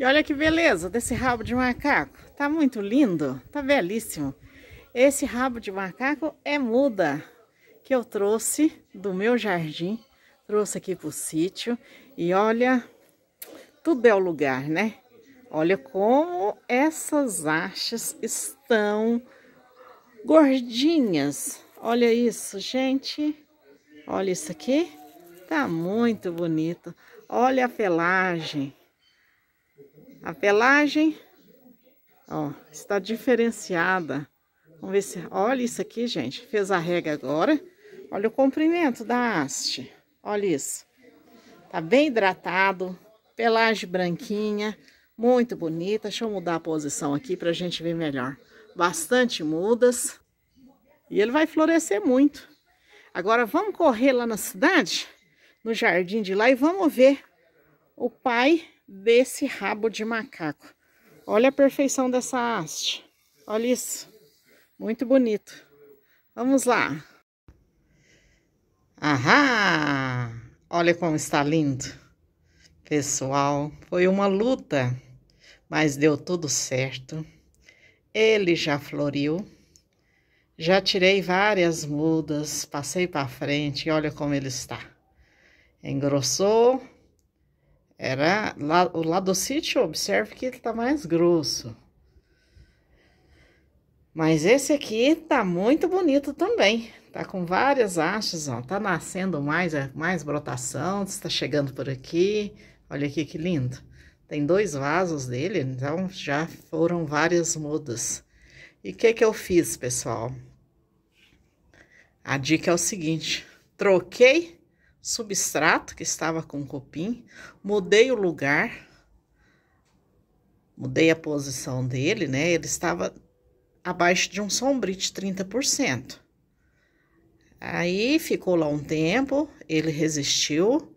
E olha que beleza desse rabo de macaco. Tá muito lindo, tá belíssimo. Esse rabo de macaco é muda que eu trouxe do meu jardim, trouxe aqui pro sítio e olha, tudo é o lugar, né? Olha como essas hastes estão gordinhas. Olha isso, gente. Olha isso aqui. Tá muito bonito. Olha a pelagem. A pelagem, ó, está diferenciada. Vamos ver se... Olha isso aqui, gente. Fez a rega agora. Olha o comprimento da haste. Olha isso. Tá bem hidratado. Pelagem branquinha. Muito bonita. Deixa eu mudar a posição aqui pra gente ver melhor. Bastante mudas. E ele vai florescer muito. Agora vamos correr lá na cidade, no jardim de lá, e vamos ver o pai desse rabo de macaco. Olha a perfeição dessa haste. Olha isso. Muito bonito. Vamos lá. Ahá! Olha como está lindo. Pessoal, foi uma luta, mas deu tudo certo. Ele já floriu. Já tirei várias mudas, passei para frente e olha como ele está. Engrossou, era lá, o sítio, observe que ele tá mais grosso. Mas esse aqui tá muito bonito também. Tá com várias hastes, ó. Tá nascendo mais, é, mais brotação, está chegando por aqui. Olha aqui que lindo. Tem dois vasos dele, então já foram várias mudas. E o que que eu fiz, pessoal? A dica é o seguinte, troquei substrato que estava com cupim, mudei o lugar, mudei a posição dele, né? Ele estava abaixo de um sombrite 30%. Aí ficou lá um tempo, ele resistiu,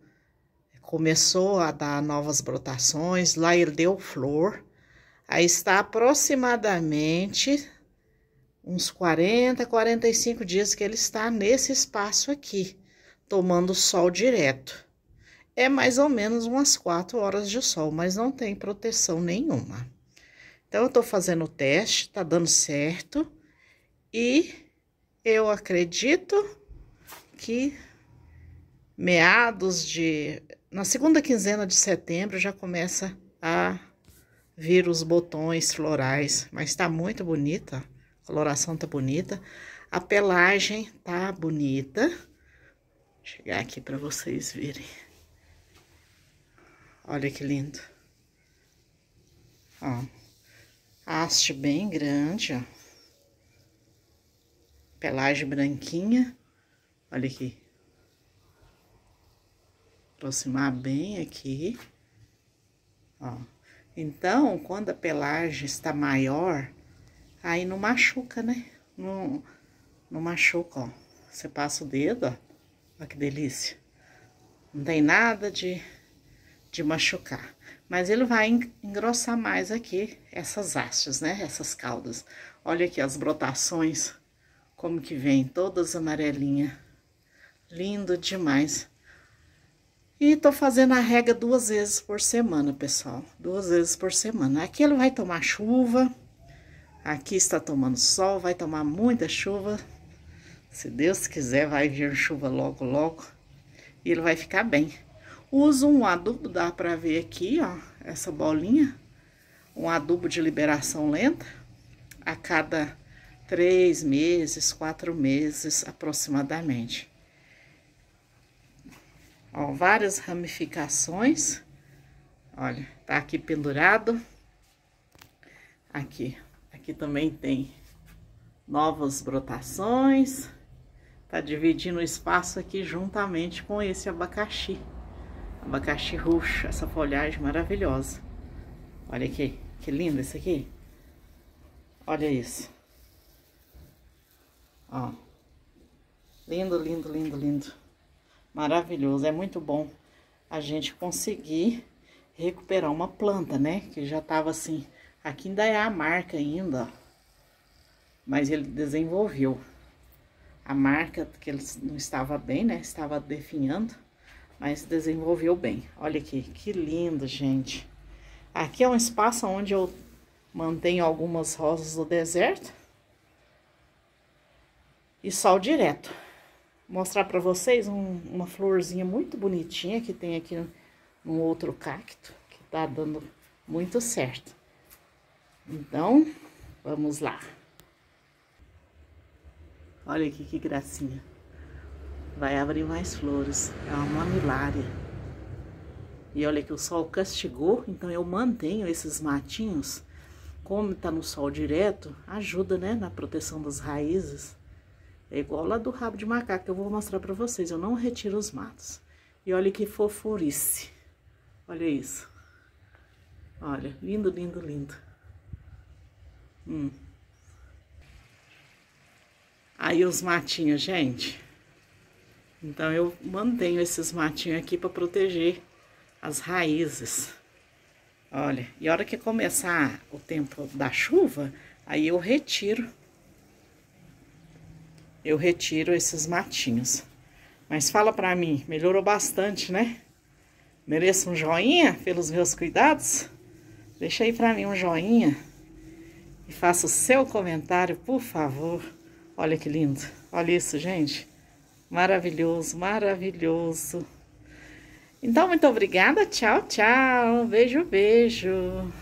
começou a dar novas brotações, lá ele deu flor. Aí está aproximadamente uns 40, 45 dias que ele está nesse espaço aqui tomando sol direto. É mais ou menos umas quatro horas de sol, mas não tem proteção nenhuma. Então, eu tô fazendo o teste, tá dando certo. E eu acredito que meados de. Na segunda quinzena de setembro já começa a vir os botões florais, mas tá muito bonita, a coloração tá bonita, a pelagem tá bonita chegar aqui para vocês verem. Olha que lindo. Ó, haste bem grande, ó. Pelagem branquinha. Olha aqui. Aproximar bem aqui. Ó. Então, quando a pelagem está maior, aí não machuca, né? Não, não machuca, ó. Você passa o dedo, ó Olha ah, que delícia. Não tem nada de, de machucar. Mas ele vai engrossar mais aqui essas hastes, né? Essas caudas. Olha aqui as brotações, como que vem, todas amarelinha. Lindo demais. E tô fazendo a rega duas vezes por semana, pessoal. Duas vezes por semana. Aqui ele vai tomar chuva. Aqui está tomando sol, vai tomar muita chuva. Se Deus quiser, vai vir chuva logo, logo. E ele vai ficar bem. Uso um adubo, dá pra ver aqui, ó, essa bolinha. Um adubo de liberação lenta. A cada três meses, quatro meses aproximadamente. Ó, várias ramificações. Olha, tá aqui pendurado. Aqui, aqui também tem novas brotações. Tá dividindo o espaço aqui juntamente com esse abacaxi. Abacaxi roxo, essa folhagem maravilhosa. Olha aqui, que lindo isso aqui. Olha isso. Ó. Lindo, lindo, lindo, lindo. Maravilhoso, é muito bom a gente conseguir recuperar uma planta, né? Que já tava assim, aqui ainda é a marca ainda, mas ele desenvolveu a marca, que ele não estava bem, né? Estava definhando, mas desenvolveu bem. Olha aqui, que lindo, gente. Aqui é um espaço onde eu mantenho algumas rosas do deserto. E sol direto. mostrar para vocês um, uma florzinha muito bonitinha que tem aqui num outro cacto, que tá dando muito certo. Então, vamos lá. Olha aqui que gracinha. Vai abrir mais flores. É uma mamilária. E olha que o sol castigou, então eu mantenho esses matinhos. Como tá no sol direto, ajuda, né, na proteção das raízes. É igual lá do rabo de macaco que eu vou mostrar para vocês. Eu não retiro os matos. E olha que fofurice. Olha isso. Olha, lindo, lindo, lindo. Hum aí os matinhos, gente. Então eu mantenho esses matinhos aqui para proteger as raízes. Olha, e a hora que começar o tempo da chuva, aí eu retiro. Eu retiro esses matinhos. Mas fala para mim, melhorou bastante, né? Mereço um joinha pelos meus cuidados? Deixa aí para mim um joinha e faça o seu comentário, por favor. Olha que lindo. Olha isso, gente. Maravilhoso, maravilhoso. Então, muito obrigada. Tchau, tchau. Beijo, beijo.